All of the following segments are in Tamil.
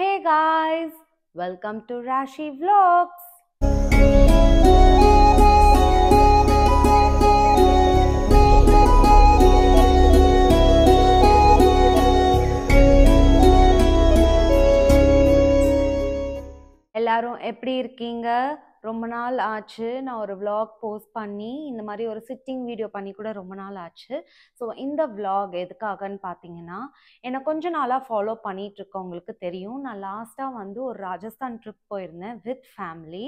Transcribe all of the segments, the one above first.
hey guys welcome to Rashi vlogs எல்லாரும் எப்படி இருக்கீங்க ரொம்ப நாள் ஆச்சு நான் ஒரு விளாக் போஸ்ட் பண்ணி இந்த மாதிரி ஒரு சிட்டிங் வீடியோ பண்ணி கூட ரொம்ப நாள் ஆச்சு ஸோ இந்த விளாக் எதுக்காகன்னு பார்த்தீங்கன்னா என்னை கொஞ்ச நாளாக ஃபாலோ பண்ணிகிட்ருக்கவங்களுக்கு தெரியும் நான் லாஸ்ட்டாக வந்து ஒரு ராஜஸ்தான் ட்ரிப் போயிருந்தேன் வித் ஃபேமிலி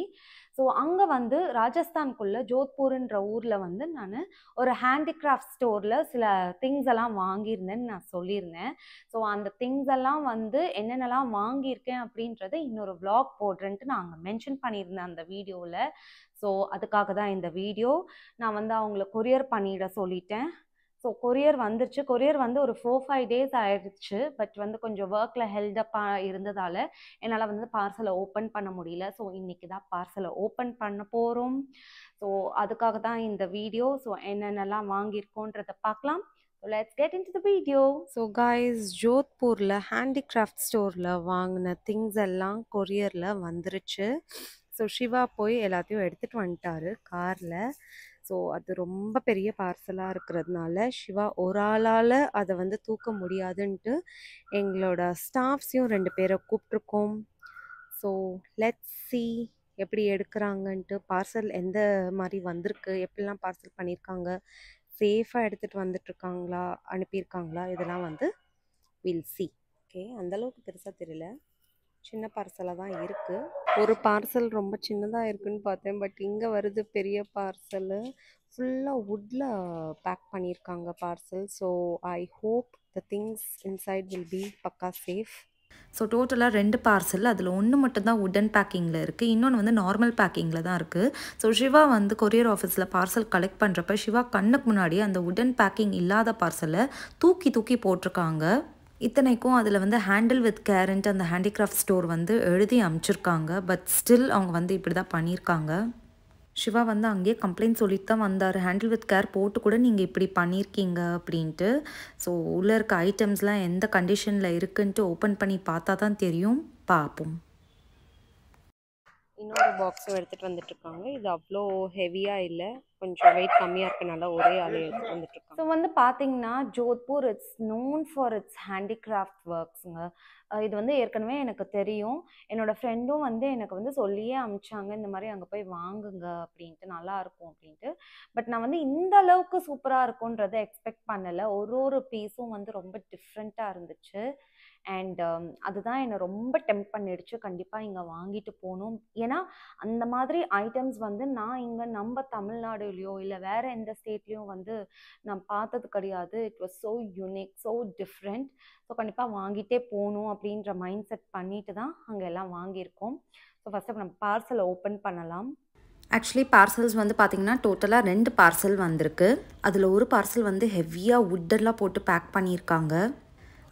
ஸோ அங்கே வந்து ராஜஸ்தான்குள்ளே ஜோத்பூருன்ற ஊரில் வந்து நான் ஒரு ஹேண்டிகிராஃப்ட் ஸ்டோரில் சில திங்ஸ் எல்லாம் வாங்கியிருந்தேன்னு நான் சொல்லியிருந்தேன் ஸோ அந்த திங்ஸ் எல்லாம் வந்து என்னென்னலாம் வாங்கியிருக்கேன் அப்படின்றத இன்னொரு விளாக் போடுறேன்ட்டு நான் அங்கே மென்ஷன் பண்ணியிருந்தேன் அந்த வீடியோ வீடியோவில் ஸோ அதுக்காக தான் இந்த வீடியோ நான் வந்து அவங்கள கொரியர் பண்ணிட சொல்லிட்டேன் ஸோ கொரியர் வந்துருச்சு கொரியர் வந்து ஒரு ஃபோர் ஃபைவ் டேஸ் ஆயிடுச்சு பட் வந்து கொஞ்சம் ஒர்க்கில் ஹெல்டப்பாக இருந்ததால் என்னால் வந்து பார்சலை ஓப்பன் பண்ண முடியல ஸோ இன்றைக்கி தான் பார்சலை ஓப்பன் பண்ண போகிறோம் ஸோ அதுக்காக தான் இந்த வீடியோ ஸோ என்னென்னலாம் வாங்கியிருக்கோன்றதை பார்க்கலாம் let's get into the video so guys ஜோத்பூரில் ஹேண்டிகிராஃப்ட் ஸ்டோரில் வாங்கின திங்ஸ் எல்லாம் கொரியரில் வந்துருச்சு ஸோ ஷிவா போய் எல்லாத்தையும் எடுத்துகிட்டு வந்துட்டாரு காரில் ஸோ அது ரொம்ப பெரிய பார்சலாக இருக்கிறதுனால ஷிவா ஒரு ஆளால் அதை வந்து தூக்க முடியாதுன்ட்டு எங்களோட ஸ்டாஃப்ஸையும் ரெண்டு பேரை கூப்பிட்ருக்கோம் ஸோ லெட் சி எப்படி எடுக்கிறாங்கன்ட்டு பார்சல் எந்த மாதிரி வந்திருக்கு எப்படிலாம் பார்சல் பண்ணியிருக்காங்க சேஃபாக எடுத்துகிட்டு வந்துட்டுருக்காங்களா அனுப்பியிருக்காங்களா இதெல்லாம் வந்து வில் சி ஓகே அந்தளவுக்கு பெருசாக தெரியல சின்ன பார்சலாக தான் இருக்குது ஒரு பார்சல் ரொம்ப சின்னதாக இருக்குதுன்னு பார்த்தேன் பட் இங்கே வருது பெரிய பார்சலு ஃபுல்லாக வுட்டில் பேக் பண்ணியிருக்காங்க parcel so I hope the things inside will be பக்கா சேஃப் ஸோ டோட்டலாக ரெண்டு பார்சல் அதில் ஒன்று மட்டும்தான் உடன் பேக்கிங்கில் இருக்குது இன்னொன்று வந்து நார்மல் பேக்கிங்கில் தான் இருக்குது ஸோ ஷிவா வந்து கொரியர் ஆஃபீஸில் பார்சல் கலெக்ட் பண்ணுறப்ப ஷிவா கண்ணுக்கு முன்னாடி அந்த உடன் பேக்கிங் இல்லாத பார்சலை தூக்கி தூக்கி போட்டிருக்காங்க இத்தனைக்கும் அதில் வந்து ஹேண்டில் வித் கேரண்ட் அந்த ஹேண்டிகிராஃப்ட் ஸ்டோர் வந்து எழுதி அமிச்சிருக்காங்க பட் ஸ்டில் அவங்க வந்து இப்படி தான் பண்ணியிருக்காங்க சிவா வந்து அங்கேயே கம்ப்ளைண்ட் சொல்லிட்டு தான் வந்தார் ஹேண்டில் வித் கேர் போட்டு கூட நீங்கள் இப்படி பண்ணியிருக்கீங்க அப்படின்ட்டு ஸோ உள்ளே இருக்க ஐட்டம்ஸ்லாம் எந்த கண்டிஷனில் இருக்குன்ட்டு ஓப்பன் பண்ணி பார்த்தா தான் தெரியும் பார்ப்போம் இன்னொரு பாக்ஸும் எடுத்துகிட்டு வந்துட்டுருக்காங்க இது அவ்வளோ ஹெவியாக இல்லை கொஞ்சம் வெயிட் கம்மியாக இருக்கனால ஒரே ஆள் எடுத்துகிட்டு வந்துட்டுருக்காங்க ஸோ வந்து பார்த்தீங்கன்னா Jodhpur it's known for its handicraft ஒர்க்ஸுங்க இது வந்து ஏற்கனவே எனக்கு தெரியும் என்னோடய ஃப்ரெண்டும் வந்து எனக்கு வந்து சொல்லியே அமிச்சாங்க இந்த மாதிரி அங்கே போய் வாங்குங்க அப்படின்ட்டு நல்லா இருக்கும் அப்படின்ட்டு பட் நான் வந்து இந்த அளவுக்கு சூப்பராக இருக்கும்ன்றதை எக்ஸ்பெக்ட் பண்ணலை ஒரு ஒரு பீஸும் வந்து ரொம்ப டிஃப்ரெண்ட்டாக இருந்துச்சு அண்ட் um, அதுதான் என்னை ரொம்ப டெம்ப் பண்ணிடுச்சு கண்டிப்பாக இங்கே வாங்கிட்டு போகணும் ஏன்னா அந்த மாதிரி ஐட்டம்ஸ் வந்து நான் இங்கே நம்ம தமிழ்நாடுலேயோ இல்லை வேறு எந்த ஸ்டேட்லேயும் வந்து நான் பார்த்தது கிடையாது it was so unique so different so கண்டிப்பாக வாங்கிட்டே போகணும் அப்படின்ற மைண்ட் செட் பண்ணிட்டு தான் அங்கே எல்லாம் வாங்கியிருக்கோம் ஸோ ஃபஸ்ட் நம்ம பார்சலை ஓப்பன் பண்ணலாம் ஆக்சுவலி பார்சல்ஸ் வந்து பார்த்திங்கன்னா டோட்டலாக ரெண்டு பார்சல் வந்திருக்கு அதில் ஒரு பார்சல் வந்து ஹெவியாக வுட்டெல்லாம் போட்டு பேக் பண்ணியிருக்காங்க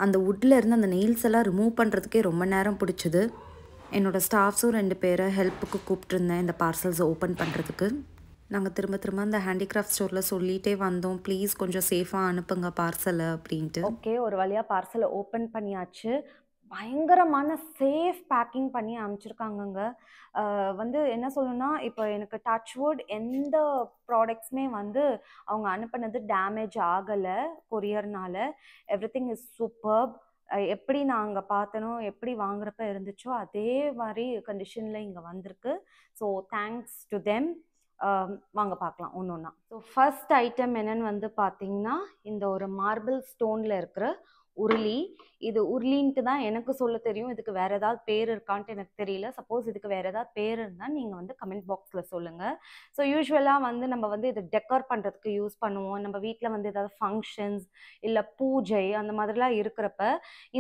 அந்த உட்டில் இருந்து அந்த நெயில்ஸ் எல்லாம் ரிமூவ் பண்ணுறதுக்கே ரொம்ப நேரம் பிடிச்சிது என்னோடய ஸ்டாஃப்ஸும் ரெண்டு பேரை ஹெல்ப்புக்கு கூப்பிட்டுருந்தேன் இந்த பார்சல்ஸை ஓப்பன் பண்ணுறதுக்கு நாங்கள் திரும்ப திரும்ப அந்த ஹேண்டிகிராஃப்ட் ஸ்டோரில் சொல்லிகிட்டே வந்தோம் ப்ளீஸ் கொஞ்சம் சேஃபாக அனுப்புங்க பார்சலை அப்படின்ட்டு ஓகே ஒரு வழியாக பார்சலை ஓப்பன் பண்ணியாச்சு பயங்கரமான சேஃப் பேக்கிங் பண்ணி அனுப்பிச்சிருக்காங்கங்க வந்து என்ன சொல்லணும்னா இப்போ எனக்கு டச்வுட் எந்த ப்ராடக்ட்ஸுமே வந்து அவங்க அனுப்பினது டேமேஜ் ஆகலை கொரியர்னால் எவ்ரி திங் இஸ் சூப்பர்ப் எப்படி நான் அங்கே பார்த்தனோ எப்படி வாங்குறப்ப இருந்துச்சோ அதே மாதிரி கண்டிஷனில் இங்கே வந்திருக்கு ஸோ தேங்க்ஸ் டு தெம் வாங்க பார்க்கலாம் ஒன்று ஒன்றா ஸோ ஃபஸ்ட் ஐட்டம் என்னன்னு வந்து பார்த்தீங்கன்னா இந்த ஒரு மார்பிள் ஸ்டோனில் இருக்கிற உருளி இது உருளின்ட்டு தான் எனக்கு சொல்ல தெரியும் இதுக்கு வேறு ஏதாவது பேர் இருக்கான்ட்டு எனக்கு தெரியல சப்போஸ் இதுக்கு வேறு ஏதாவது பேர் இருந்தால் நீங்கள் வந்து கமெண்ட் பாக்ஸில் சொல்லுங்கள் ஸோ யூஸ்வலாக வந்து நம்ம வந்து இதை டெக்கர் பண்ணுறதுக்கு யூஸ் பண்ணுவோம் நம்ம வீட்டில் வந்து ஏதாவது ஃபங்க்ஷன்ஸ் இல்லை பூஜை அந்த மாதிரிலாம் இருக்கிறப்ப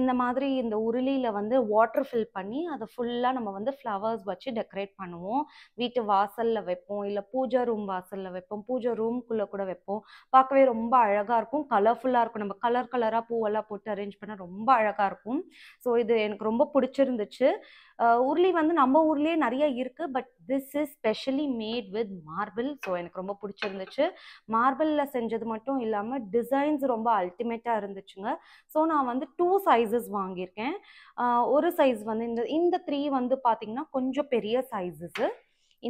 இந்த மாதிரி இந்த உருளியில் வந்து வாட்டர் ஃபில் பண்ணி அதை ஃபுல்லாக நம்ம வந்து ஃப்ளவர்ஸ் வச்சு டெக்கரேட் பண்ணுவோம் வீட்டு வாசலில் வைப்போம் இல்லை பூஜை ரூம் வாசலில் வைப்போம் பூஜை ரூம்குள்ளே கூட வைப்போம் பார்க்கவே ரொம்ப அழகாக இருக்கும் கலர்ஃபுல்லாக இருக்கும் நம்ம கலர் கலராக பூவெல்லாம் போட்டு கிஃப்ட் அரேஞ்ச் பண்ணால் ரொம்ப அழகாக இருக்கும் ஸோ இது எனக்கு ரொம்ப பிடிச்சிருந்துச்சு உருளி வந்து நம்ம ஊர்லேயே நிறைய இருக்குது but this is specially made with marble so எனக்கு ரொம்ப பிடிச்சிருந்துச்சு மார்பிளில் செஞ்சது மட்டும் இல்லாமல் டிசைன்ஸ் ரொம்ப அல்டிமேட்டாக இருந்துச்சுங்க ஸோ நான் வந்து டூ சைஸஸ் வாங்கியிருக்கேன் ஒரு சைஸ் வந்து இந்த இந்த த்ரீ வந்து பார்த்திங்கன்னா கொஞ்சம் பெரிய சைஸஸ்ஸு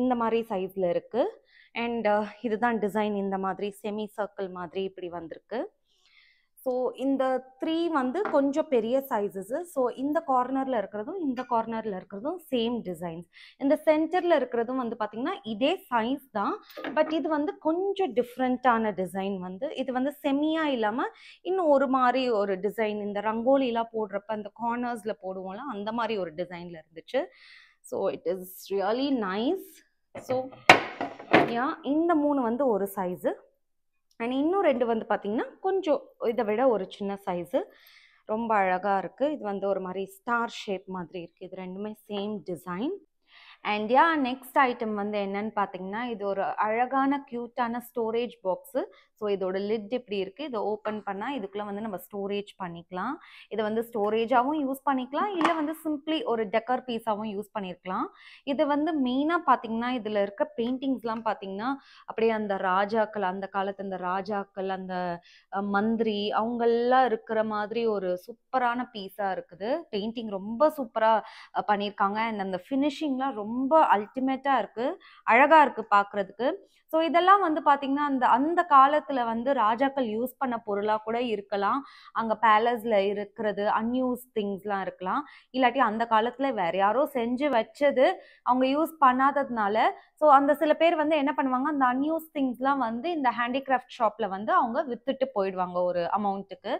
இந்த மாதிரி சைஸில் இருக்குது அண்ட் இதுதான் டிசைன் இந்த மாதிரி செமி சர்க்கிள் மாதிரி இப்படி வந்திருக்கு ஸோ இந்த த்ரீ வந்து கொஞ்சம் பெரிய சைஸஸ்ஸு ஸோ இந்த கார்னரில் இருக்கிறதும் இந்த கார்னரில் இருக்கிறதும் சேம் டிசைன்ஸ் இந்த சென்டரில் இருக்கிறதும் வந்து பார்த்திங்கன்னா இதே சைஸ் தான் பட் இது வந்து கொஞ்சம் டிஃப்ரெண்ட்டான டிசைன் வந்து இது வந்து செமியாக இல்லாமல் இன்னும் ஒரு மாதிரி ஒரு டிசைன் இந்த ரங்கோலிலாம் போடுறப்ப அந்த கார்னர்ஸில் போடுவோம்ல அந்த மாதிரி ஒரு டிசைனில் இருந்துச்சு so it is really nice so yeah இந்த மூணு வந்து ஒரு சைஸு அண்ட் இன்னும் ரெண்டு வந்து பார்த்திங்கன்னா கொஞ்சம் இதை விட ஒரு சின்ன சைஸு ரொம்ப அழகாக இருக்குது இது வந்து ஒரு மாதிரி ஸ்டார் ஷேப் மாதிரி இருக்குது இது ரெண்டுமே same design and yeah next item வந்து என்னன்னு பார்த்தீங்கன்னா இது ஒரு அழகான க்யூட்டான ஸ்டோரேஜ் பாக்ஸு ஸோ இதோட லிட் இப்படி இருக்குது இதை ஓப்பன் பண்ணால் இதுக்குள்ளே வந்து நம்ம ஸ்டோரேஜ் பண்ணிக்கலாம் இதை வந்து ஸ்டோரேஜாகவும் யூஸ் பண்ணிக்கலாம் இல்லை வந்து சிம்பிளி ஒரு டெக்கர் பீஸாகவும் யூஸ் பண்ணியிருக்கலாம் இதை வந்து மெயினாக பார்த்தீங்கன்னா இதில் இருக்க பெயிண்டிங்ஸ்லாம் பார்த்தீங்கன்னா அப்படியே அந்த ராஜாக்கள் அந்த காலத்து அந்த ராஜாக்கள் அந்த மந்திரி அவங்கெல்லாம் இருக்கிற மாதிரி ஒரு சூப்பரான பீஸாக இருக்குது பெயிண்டிங் ரொம்ப சூப்பராக பண்ணியிருக்காங்க அண்ட் அந்த ஃபினிஷிங்லாம் ரொம்ப ரொம்ப அல்டிமேட்டாக இருக்குது அழகாக இருக்குது பார்க்குறதுக்கு ஸோ இதெல்லாம் வந்து பார்த்தீங்கன்னா அந்த அந்த காலத்தில் வந்து ராஜாக்கள் யூஸ் பண்ண பொருளாக கூட இருக்கலாம் அங்கே பேலஸில் இருக்கிறது அன்யூஸ் திங்ஸ்லாம் இருக்கலாம் இல்லாட்டி அந்த காலத்தில் வேற யாரோ செஞ்சு வச்சது அவங்க யூஸ் பண்ணாததுனால ஸோ அந்த சில பேர் வந்து என்ன பண்ணுவாங்க அந்த அன்யூஸ் திங்ஸ்லாம் வந்து இந்த ஹேண்டிகிராஃப்ட் ஷாப்பில் வந்து அவங்க விற்றுட்டு போயிடுவாங்க ஒரு அமௌண்ட்டுக்கு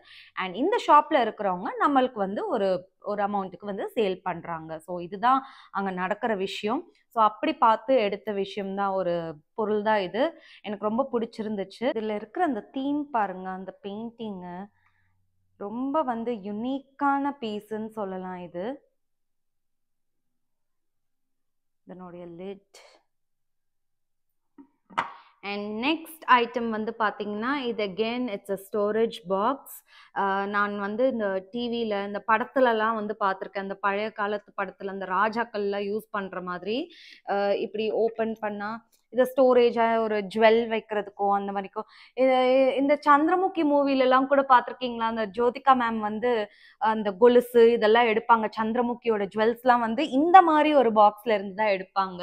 அண்ட் இந்த ஷாப்பில் இருக்கிறவங்க நம்மளுக்கு வந்து ஒரு ஒரு அமௌண்ட்டுக்கு வந்து சேல் பண்ணுறாங்க ஸோ இதுதான் அங்கே நடக்கிற விஷயம் ஸோ அப்படி பார்த்து எடுத்த விஷயம்தான் ஒரு பொருள் தான் இது எனக்கு ரொம்ப பிடிச்சிருந்துச்சு இதில் இருக்கிற அந்த தீம் பாருங்க அந்த பெயிண்டிங்கு ரொம்ப வந்து யுனிக்கான பீஸுன்னு சொல்லலாம் இது இதனுடைய லிட் அண்ட் நெக்ஸ்ட் ஐட்டம் வந்து பார்த்தீங்கன்னா இது again it's a storage box நான் வந்து இந்த டிவியில் இந்த படத்துலலாம் வந்து பார்த்துருக்கேன் இந்த பழைய காலத்து படத்தில் அந்த ராஜாக்கள்லாம் யூஸ் பண்ணுற மாதிரி இப்படி ஓப்பன் பண்ணால் இதை ஸ்டோரேஜாக ஒரு ஜுவல் வைக்கிறதுக்கோ அந்த மாதிரிக்கோ இந்த சந்திரமுகி மூவிலெல்லாம் கூட பார்த்துருக்கீங்களா அந்த ஜோதிகா மேம் வந்து அந்த கொலுசு இதெல்லாம் எடுப்பாங்க சந்திரமுகியோட ஜுவல்ஸ்லாம் வந்து இந்த மாதிரி ஒரு பாக்ஸில் இருந்து தான் எடுப்பாங்க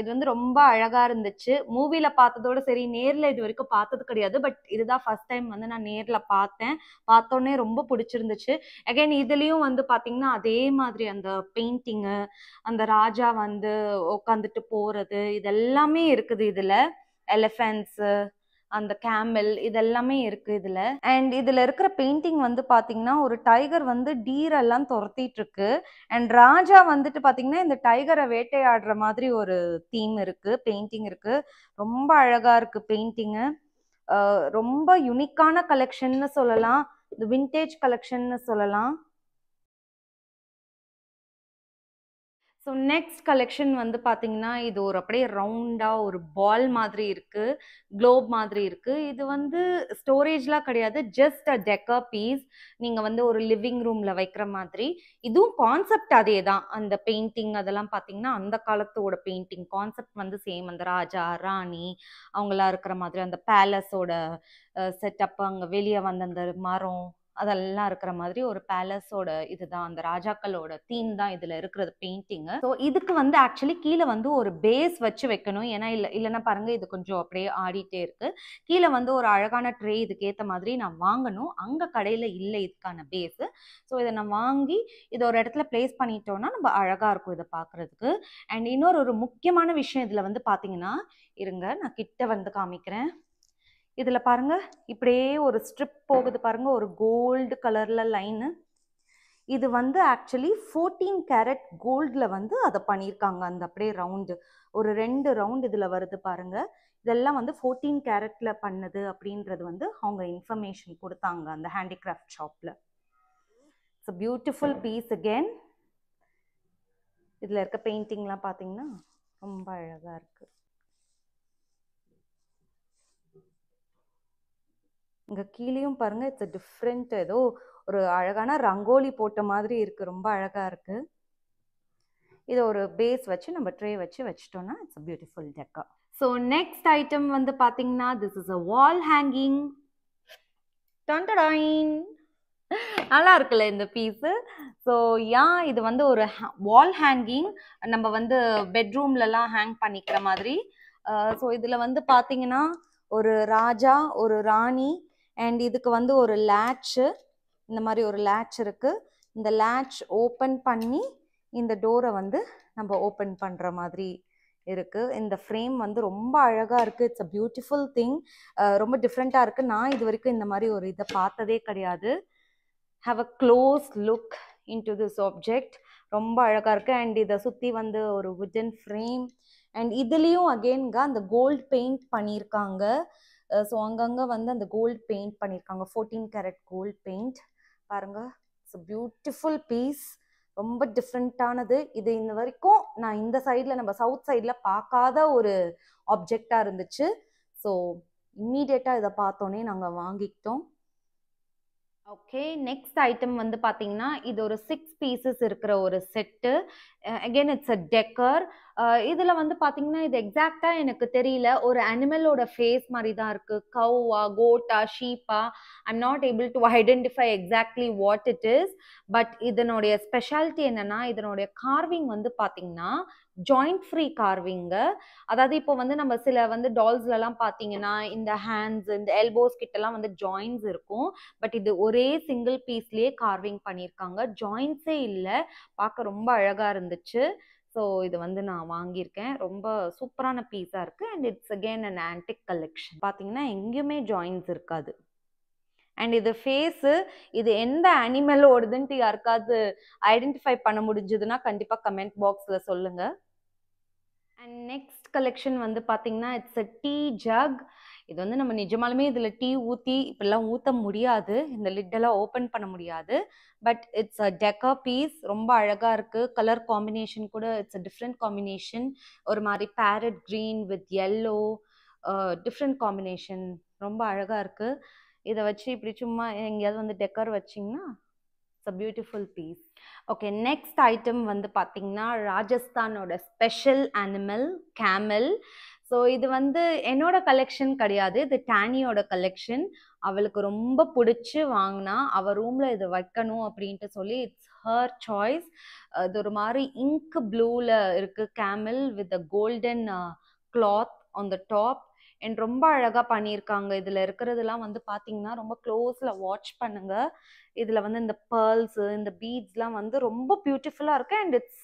இது வந்து ரொம்ப அழகாக இருந்துச்சு மூவியில் பார்த்ததோட சரி நேரில் இது வரைக்கும் பார்த்தது கிடையாது பட் இதுதான் ஃபஸ்ட் டைம் வந்து நான் நேரில் பார்த்தேன் பார்த்தோன்னே ரொம்ப பிடிச்சிருந்துச்சு அகைன் இதுலேயும் வந்து பார்த்தீங்கன்னா அதே மாதிரி அந்த பெயிண்டிங்கு அந்த ராஜா வந்து உட்காந்துட்டு போகிறது இதெல்லாம் எல்லாமே இருக்குது இதுல எலிஃபென்ட்ஸ் அந்த கேமல் இதெல்லாமே இருக்கு இதுல அண்ட் இதுல இருக்கிற பெயிண்டிங் வந்து பாத்தீங்கன்னா ஒரு டைகர் வந்து டீர் எல்லாம் துரத்திட்டு இருக்கு அண்ட் ராஜா வந்துட்டு பாத்தீங்கன்னா இந்த டைகரை வேட்டையாடுற மாதிரி ஒரு தீம் இருக்கு பெயிண்டிங் இருக்கு ரொம்ப அழகா இருக்கு பெயிண்டிங்கு ரொம்ப யுனிக்கான கலெக்ஷன்னு சொல்லலாம் இந்த விண்டேஜ் கலெக்ஷன்னு சொல்லலாம் ஸோ நெக்ஸ்ட் கலெக்ஷன் வந்து பார்த்தீங்கன்னா இது ஒரு அப்படியே ரவுண்டாக ஒரு பால் மாதிரி இருக்குது க்ளோப் மாதிரி இருக்குது இது வந்து ஸ்டோரேஜ்லாம் கிடையாது ஜஸ்ட் அ டெக்கா பீஸ் நீங்கள் வந்து ஒரு லிவிங் ரூமில் வைக்கிற மாதிரி இதுவும் கான்செப்ட் அதே தான் அந்த பெயிண்டிங் அதெல்லாம் பார்த்தீங்கன்னா அந்த காலத்தோட பெயிண்டிங் கான்செப்ட் வந்து சேம் அந்த ராஜா ராணி அவங்களாம் இருக்கிற மாதிரி அந்த பேலஸோட செட்டப் அங்கே வெளியே வந்த அந்த மரம் அதெல்லாம் இருக்கிற மாதிரி ஒரு பேலஸோட இதுதான் அந்த ராஜாக்களோட தீம் தான் இதுல இருக்கிறது பெயிண்டிங்கு ஸோ இதுக்கு வந்து ஆக்சுவலி கீழே வந்து ஒரு பேஸ் வச்சு வைக்கணும் ஏன்னா இல்லை இல்லைன்னா பாருங்க இது கொஞ்சம் அப்படியே ஆடிட்டே இருக்கு கீழே வந்து ஒரு அழகான ட்ரே இதுக்கேற்ற மாதிரி நான் வாங்கணும் அங்க கடையில இல்லை இதுக்கான பேஸ் ஸோ இதை நான் வாங்கி இதை ஒரு இடத்துல பிளேஸ் பண்ணிட்டோம்னா நம்ம அழகா இருக்கும் இதை பார்க்கறதுக்கு அண்ட் இன்னொரு ஒரு முக்கியமான விஷயம் இதுல வந்து பாத்தீங்கன்னா இருங்க நான் கிட்ட வந்து காமிக்கிறேன் இதில் பாருங்கள் இப்படியே ஒரு ஸ்ட்ரிப் போகுது பாருங்கள் ஒரு கோல்டு கலரில் லைனு இது வந்து ஆக்சுவலி ஃபோர்டீன் கேரட் கோல்டில் வந்து அதை பண்ணியிருக்காங்க அந்த அப்படியே ரவுண்டு ஒரு ரெண்டு ரவுண்ட் இதில் வருது பாருங்கள் இதெல்லாம் வந்து ஃபோர்டீன் கேரட்டில் பண்ணது அப்படின்றது வந்து அவங்க இன்ஃபர்மேஷன் கொடுத்தாங்க அந்த ஹேண்டிகிராஃப்ட் ஷாப்பில் இட்ஸ் பியூட்டிஃபுல் பீஸ் அகேன் இதில் இருக்க பெயிண்டிங்லாம் பார்த்தீங்கன்னா ரொம்ப அழகாக இருக்குது இங்கே கீழேயும் பாருங்கள் இட்ஸ் அ டிஃப்ரெண்ட் ஏதோ ஒரு அழகான ரங்கோலி போட்ட மாதிரி இருக்குது ரொம்ப அழகாக இருக்குது இதை ஒரு பேஸ் வச்சு நம்ம ட்ரே வச்சு வச்சிட்டோம்னா it's beautiful decor so next item வந்து பார்த்தீங்கன்னா this is a wall hanging நல்லா இருக்குல்ல இந்த பீஸு ஸோ ஏன் இது வந்து ஒரு வால் ஹேங்கிங் நம்ம வந்து பெட்ரூம்லலாம் ஹேங் பண்ணிக்கிற மாதிரி ஸோ uh, இதில் வந்து பார்த்தீங்கன்னா ஒரு ராஜா ஒரு ராணி அண்ட் இதுக்கு வந்து ஒரு லேட்சு இந்த மாதிரி ஒரு லேட்ச் இருக்குது இந்த லேட்ச் ஓப்பன் பண்ணி இந்த டோரை வந்து நம்ம ஓப்பன் பண்ணுற மாதிரி இருக்குது இந்த ஃப்ரேம் வந்து ரொம்ப அழகாக இருக்குது இட்ஸ் அ பியூட்டிஃபுல் திங் ரொம்ப டிஃப்ரெண்ட்டாக இருக்குது நான் இது வரைக்கும் இந்த மாதிரி ஒரு இதை பார்த்ததே கிடையாது have a close look into this object ரொம்ப அழகாக இருக்குது அண்ட் இதை சுற்றி வந்து ஒரு வுட்டன் ஃப்ரேம் அண்ட் இதுலேயும் அகெயின்க அந்த கோல்ட் பெயிண்ட் பண்ணியிருக்காங்க ஸோ அங்கங்கே வந்து அந்த கோல்டு பெயிண்ட் பண்ணியிருக்காங்க ஃபோர்டீன் கேரட் கோல்டு பெயிண்ட் பாருங்கள் இட்ஸ் பியூட்டிஃபுல் பீஸ் ரொம்ப டிஃப்ரெண்ட்டானது இது இந்த வரைக்கும் நான் இந்த சைடில் நம்ம சவுத் சைடில் பார்க்காத ஒரு ஆப்ஜெக்டாக இருந்துச்சு ஸோ இம்மீடியட்டாக இதை பார்த்தோன்னே நாங்கள் வாங்கிக்கிட்டோம் ஓகே நெக்ஸ்ட் ஐட்டம் வந்து பார்த்தீங்கன்னா இது ஒரு சிக்ஸ் பீசஸ் இருக்கிற ஒரு set again it's a decor இதில் வந்து பார்த்தீங்கன்னா இது எக்ஸாக்டாக எனக்கு தெரியல ஒரு அனிமலோட ஃபேஸ் மாதிரி தான் இருக்குது கவ்வா கோட்டா ஷீப்பா I'm not able to identify exactly what it is but இதனுடைய ஸ்பெஷாலிட்டி என்னென்னா இதனுடைய கார்விங் வந்து பார்த்தீங்கன்னா ஜாயிண்ட் ஃப்ரீ கார்விங்கு அதாவது இப்போ வந்து நம்ம சில வந்து டால்ஸ்லலாம் பார்த்தீங்கன்னா இந்த ஹேண்ட்ஸ் இந்த எல்போஸ் கிட்டலாம் வந்து ஜாயின்ஸ் இருக்கும் பட் இது ஒரே சிங்கிள் பீஸ்லேயே கார்விங் பண்ணியிருக்காங்க ஜாயின்ஸே இல்லை பார்க்க ரொம்ப அழகாக இருந்துச்சு ஸோ இது வந்து நான் வாங்கியிருக்கேன் ரொம்ப சூப்பரான பீஸாக இருக்குது and it's again and antique collection பார்த்தீங்கன்னா எங்கேயுமே ஜாயின்ஸ் இருக்காது அண்ட் இது ஃபேஸு இது எந்த அனிமல் ஓடுதுன்ட்டு யாருக்காவது ஐடென்டிஃபை பண்ண முடிஞ்சதுன்னா கண்டிப்பாக கமெண்ட் பாக்ஸில் சொல்லுங்கள் அண்ட் நெக்ஸ்ட் கலெக்ஷன் வந்து பார்த்தீங்கன்னா இட்ஸ் அ டீ ஜக் இது வந்து நம்ம நிஜமாலுமே இதில் டீ ஊற்றி இப்படிலாம் ஊற்ற முடியாது இந்த லிட்டெல்லாம் ஓப்பன் பண்ண முடியாது but it's a decor piece ரொம்ப அழகாக இருக்குது கலர் காம்பினேஷன் கூட இட்ஸ் அ டிஃப்ரெண்ட் காம்பினேஷன் ஒரு மாதிரி parrot green with yellow different combination ரொம்ப அழகாக இருக்குது இதை வச்சு இப்படி சும்மா எங்கேயாவது வந்து டெக்கர் வச்சிங்கன்னா it's a beautiful piece okay next item வந்து பார்த்திங்கன்னா ராஜஸ்தானோட ஸ்பெஷல் அனிமல் கேமல் ஸோ இது வந்து என்னோட கலெக்ஷன் கிடையாது இது டேனியோட கலெக்ஷன் அவளுக்கு ரொம்ப பிடிச்சி வாங்கினா அவள் ரூமில் இது வைக்கணும் அப்படின்ட்டு சொல்லி இட்ஸ் ஹர் சாய்ஸ் இது ஒரு மாதிரி இங்க் ப்ளூவில் இருக்குது camel with a golden cloth on the top and ரொம்ப அழகாக பண்ணியிருக்காங்க இதில் இருக்கிறதுலாம் வந்து பார்த்தீங்கன்னா ரொம்ப க்ளோஸில் வாட்ச் பண்ணுங்கள் இதில் வந்து இந்த பேர்ல்ஸு இந்த பீட்ஸ்லாம் வந்து ரொம்ப பியூட்டிஃபுல்லாக இருக்குது and it's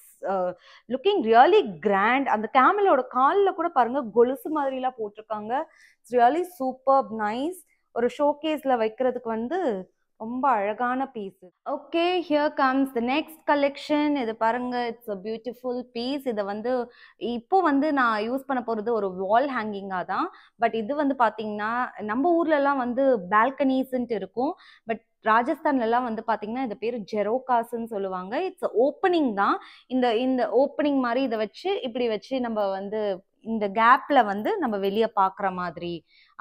looking really grand அந்த கேமலோட காலில் கூட பாருங்கள் கொலுசு மாதிரிலாம் போட்டிருக்காங்க இட்ஸ் ரியலி சூப்பர் நைஸ் ஒரு ஷோகேஸில் வைக்கிறதுக்கு வந்து ரொம்ப அழகான piece okay here comes the next collection இது பாருங்க இட்ஸ் அ பியூட்டிஃபுல் பீஸ் இதை வந்து இப்போ வந்து நான் யூஸ் பண்ண போகிறது ஒரு வால் ஹேங்கிங்காக தான் பட் இது வந்து பார்த்தீங்கன்னா நம்ம ஊர்லலாம் வந்து பால்கனிஸ்ன்ட்டு இருக்கும் பட் ராஜஸ்தான்லலாம் வந்து பார்த்தீங்கன்னா இந்த பேர் ஜெரோகாஸ்ன்னு சொல்லுவாங்க இட்ஸ் ஓப்பனிங் தான் இந்த இந்த ஓப்பனிங் மாதிரி இதை வச்சு இப்படி வச்சு நம்ம வந்து இந்த கேப்பில் வந்து நம்ம வெளியே பார்க்குற மாதிரி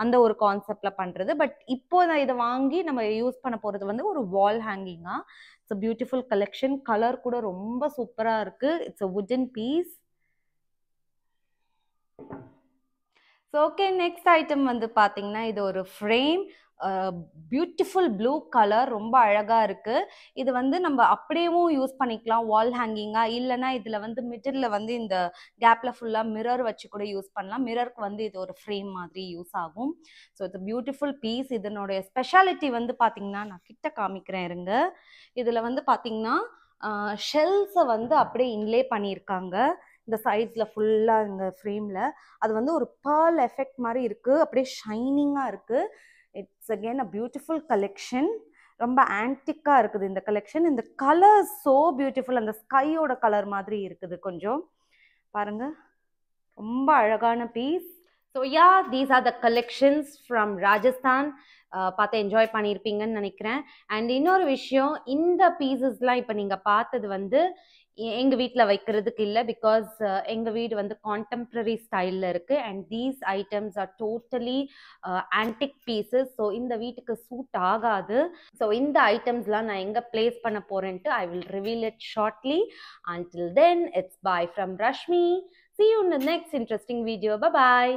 அந்த ஒரு கான்செப்ட்ல பண்ணுறது பட் இப்போ நான் இதை வாங்கி நம்ம யூஸ் பண்ண போகிறது வந்து ஒரு வால் ஹேங்கிங்காக இட்ஸ் பியூட்டிஃபுல் கலெக்ஷன் கலர் கூட ரொம்ப சூப்பராக இருக்குது it's a piece so okay next item வந்து பார்த்தீங்கன்னா இது ஒரு ஃப்ரேம் பியூட்டிஃபுல் ப்ளூ கலர் ரொம்ப அழகாக இருக்குது இது வந்து நம்ம அப்படியேவும் யூஸ் பண்ணிக்கலாம் வால் ஹேங்கிங்காக இல்லைனா இதில் வந்து மிட்டரில் வந்து இந்த கேப்பில் ஃபுல்லாக மிரர் வச்சு கூட யூஸ் பண்ணலாம் மிரருக்கு வந்து இது ஒரு ஃப்ரேம் மாதிரி யூஸ் ஆகும் ஸோ இது பியூட்டிஃபுல் பீஸ் இதனுடைய ஸ்பெஷாலிட்டி வந்து பார்த்திங்கன்னா நான் கிட்ட காமிக்கிறேன் இருங்க இதில் வந்து பார்த்திங்கன்னா ஷெல்ஸை வந்து அப்படியே இன்லே பண்ணியிருக்காங்க இந்த சைட்ஸில் ஃபுல்லாக இந்த ஃப்ரேமில் அது வந்து ஒரு பேர்ல் எஃபெக்ட் மாதிரி இருக்குது அப்படியே ஷைனிங்காக இருக்குது it's again a beautiful collection ரொம்ப ஆன்டிக்காக இருக்குது இந்த கலெக்ஷன் இந்த கலர் ஸோ பியூட்டிஃபுல் அந்த ஸ்கையோட கலர் மாதிரி இருக்குது கொஞ்சம் பாருங்கள் ரொம்ப அழகான piece so yeah these are the collections from Rajasthan பார்த்து என்ஜாய் பண்ணியிருப்பீங்கன்னு நினைக்கிறேன் அண்ட் இன்னொரு விஷயம் இந்த பீசஸ்லாம் இப்போ நீங்கள் பார்த்தது வந்து எங்கள் வீட்டில் வைக்கிறதுக்கு இல்லை பிகாஸ் uh, எங்கள் வீடு வந்து கான்டெம்ப்ரரி ஸ்டைலில் இருக்குது and these items are totally antique pieces so இந்த வீட்டுக்கு சூட் ஆகாது ஸோ இந்த ஐட்டம்ஸ்லாம் நான் எங்கே பிளேஸ் பண்ண போகிறேன்ட்டு I will reveal it shortly until then it's bye from Rashmi see you in next interesting video bye